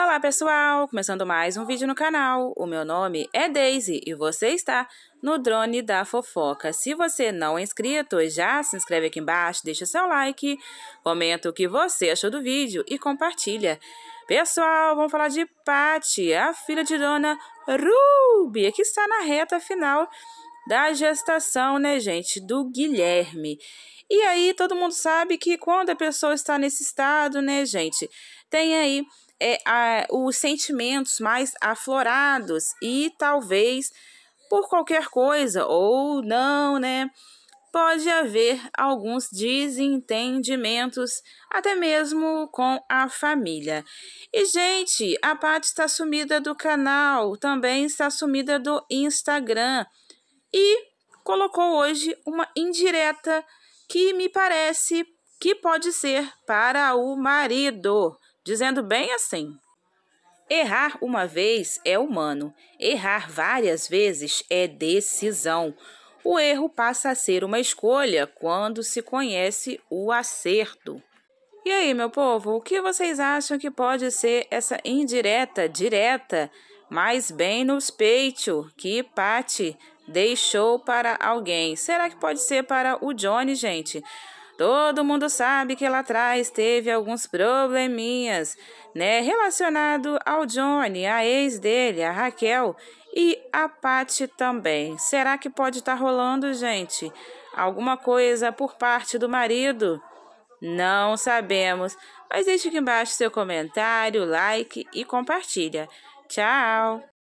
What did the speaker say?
Olá pessoal, começando mais um vídeo no canal. O meu nome é Daisy e você está no Drone da Fofoca. Se você não é inscrito, já se inscreve aqui embaixo, deixa seu like, comenta o que você achou do vídeo e compartilha. Pessoal, vamos falar de Patti, a filha de Dona Ruby, que está na reta final da gestação, né, gente, do Guilherme. E aí, todo mundo sabe que quando a pessoa está nesse estado, né, gente, tem aí é, a, os sentimentos mais aflorados e talvez por qualquer coisa ou não, né? Pode haver alguns desentendimentos, até mesmo com a família. E, gente, a Paty está sumida do canal, também está sumida do Instagram. E colocou hoje uma indireta que me parece que pode ser para o marido dizendo bem assim: Errar uma vez é humano, errar várias vezes é decisão. O erro passa a ser uma escolha quando se conhece o acerto. E aí, meu povo, o que vocês acham que pode ser essa indireta, direta, mas bem nos peitos que pat deixou para alguém? Será que pode ser para o Johnny, gente? Todo mundo sabe que lá atrás teve alguns probleminhas, né, relacionado ao Johnny, a ex dele, a Raquel e a Paty também. Será que pode estar tá rolando, gente, alguma coisa por parte do marido? Não sabemos, mas deixe aqui embaixo seu comentário, like e compartilha. Tchau!